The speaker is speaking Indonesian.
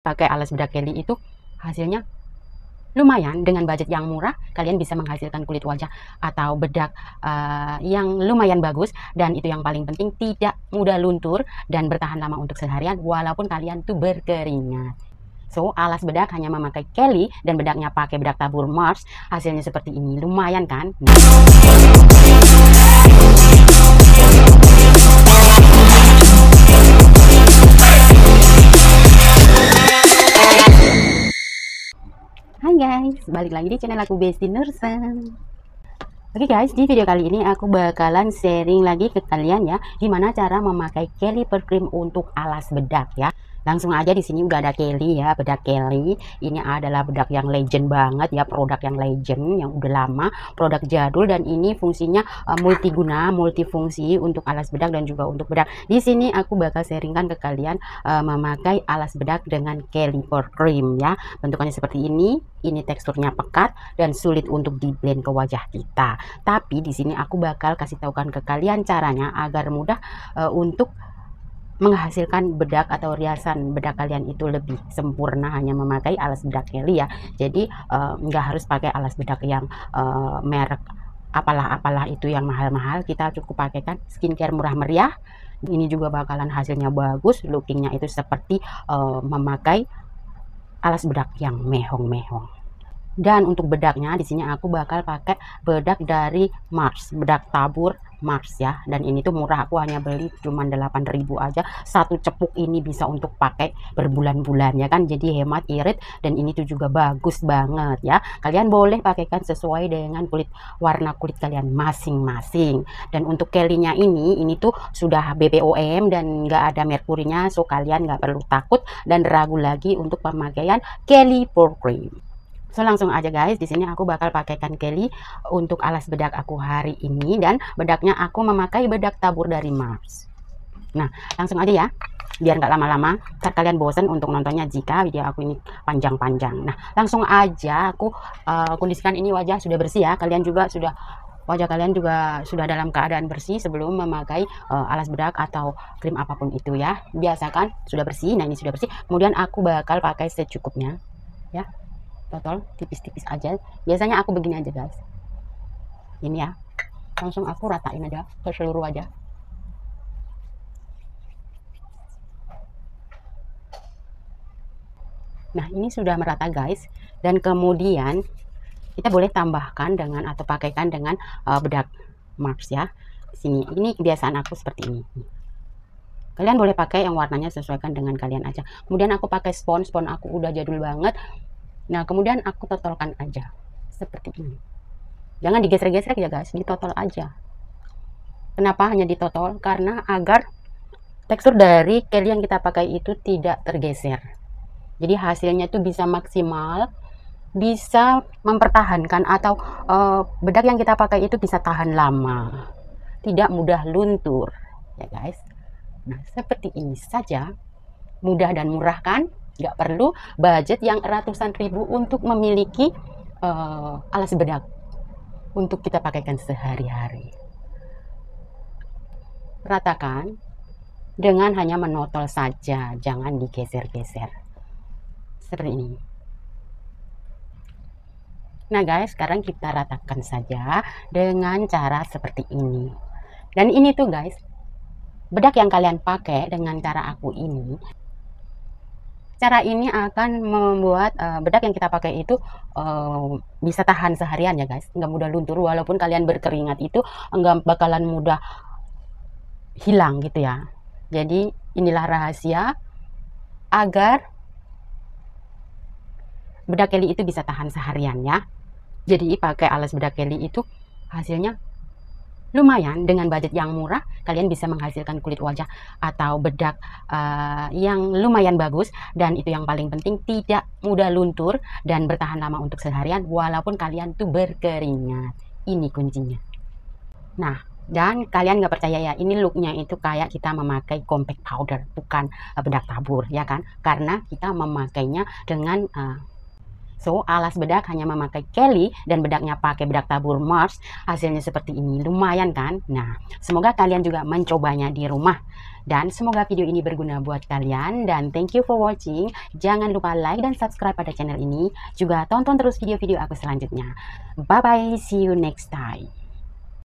pakai alas bedak Kelly itu hasilnya lumayan dengan budget yang murah kalian bisa menghasilkan kulit wajah atau bedak uh, yang lumayan bagus dan itu yang paling penting tidak mudah luntur dan bertahan lama untuk seharian walaupun kalian tuh berkeringat So, alas bedak hanya memakai Kelly dan bedaknya pakai bedak tabur Mars. Hasilnya seperti ini. Lumayan kan? guys, balik lagi di channel aku Besti Nursen Oke okay guys, di video kali ini aku bakalan sharing lagi ke kalian ya Gimana cara memakai caliper cream untuk alas bedak ya langsung aja di sini udah ada Kelly ya bedak Kelly ini adalah bedak yang legend banget ya produk yang legend yang udah lama produk jadul dan ini fungsinya uh, multiguna multifungsi untuk alas bedak dan juga untuk bedak di sini aku bakal sharingkan ke kalian uh, memakai alas bedak dengan Kelly for cream ya bentukannya seperti ini ini teksturnya pekat dan sulit untuk di blend ke wajah kita tapi di sini aku bakal kasih tahukan ke kalian caranya agar mudah uh, untuk menghasilkan bedak atau riasan bedak kalian itu lebih sempurna hanya memakai alas bedak Kelly ya jadi eh, nggak harus pakai alas bedak yang uh, merek apalah-apalah itu yang mahal-mahal kita cukup pakai kan skincare murah meriah ini juga bakalan hasilnya bagus lookingnya itu seperti uh, memakai alas bedak yang mehong-mehong dan untuk bedaknya di sini aku bakal pakai bedak dari Mars bedak tabur Mars ya dan ini tuh murah aku hanya beli cuma 8000 aja satu cepuk ini bisa untuk pakai berbulan-bulan ya kan jadi hemat irit dan ini tuh juga bagus banget ya kalian boleh pakaikan sesuai dengan kulit warna kulit kalian masing-masing dan untuk kelinya ini ini tuh sudah BPOM dan enggak ada merkurinya so kalian nggak perlu takut dan ragu lagi untuk pemakaian Kelly Pore Cream So langsung aja guys, di sini aku bakal pakaikan Kelly untuk alas bedak aku hari ini dan bedaknya aku memakai bedak tabur dari Mars. Nah, langsung aja ya. Biar nggak lama-lama, ntar kalian bosen untuk nontonnya jika video aku ini panjang-panjang. Nah, langsung aja aku uh, kondisikan ini wajah sudah bersih ya. Kalian juga sudah wajah kalian juga sudah dalam keadaan bersih sebelum memakai uh, alas bedak atau krim apapun itu ya. Biasakan sudah bersih. Nah, ini sudah bersih. Kemudian aku bakal pakai secukupnya ya potong tipis-tipis aja biasanya aku begini aja guys ini ya langsung aku ratain aja ke seluruh aja nah ini sudah merata guys dan kemudian kita boleh tambahkan dengan atau pakaikan dengan uh, bedak marks ya sini ini kebiasaan aku seperti ini kalian boleh pakai yang warnanya sesuaikan dengan kalian aja kemudian aku pakai spons spons aku udah jadul banget Nah, kemudian aku totalkan aja seperti ini. Jangan digeser-geser ya guys, ditotal aja. Kenapa hanya ditotal Karena agar tekstur dari keli yang kita pakai itu tidak tergeser. Jadi hasilnya itu bisa maksimal, bisa mempertahankan atau e, bedak yang kita pakai itu bisa tahan lama. Tidak mudah luntur, ya guys. Nah, seperti ini saja. Mudah dan murah kan? nggak perlu budget yang ratusan ribu untuk memiliki uh, alas bedak untuk kita pakaikan sehari-hari ratakan dengan hanya menotol saja jangan digeser-geser seperti ini nah guys sekarang kita ratakan saja dengan cara seperti ini dan ini tuh guys bedak yang kalian pakai dengan cara aku ini Cara ini akan membuat uh, bedak yang kita pakai itu uh, bisa tahan seharian ya guys, nggak mudah luntur walaupun kalian berkeringat itu nggak bakalan mudah hilang gitu ya. Jadi inilah rahasia agar bedak keli itu bisa tahan seharian ya. Jadi pakai alas bedak keli itu hasilnya lumayan dengan budget yang murah kalian bisa menghasilkan kulit wajah atau bedak uh, yang lumayan bagus dan itu yang paling penting tidak mudah luntur dan bertahan lama untuk seharian walaupun kalian tuh berkeringat ini kuncinya nah dan kalian nggak percaya ya ini looknya itu kayak kita memakai compact powder bukan eh, bedak tabur ya kan karena kita memakainya dengan uh, So, alas bedak hanya memakai Kelly dan bedaknya pakai bedak tabur Mars. Hasilnya seperti ini, lumayan kan? Nah, semoga kalian juga mencobanya di rumah. Dan semoga video ini berguna buat kalian dan thank you for watching. Jangan lupa like dan subscribe pada channel ini. Juga tonton terus video-video aku selanjutnya. Bye-bye, see you next time.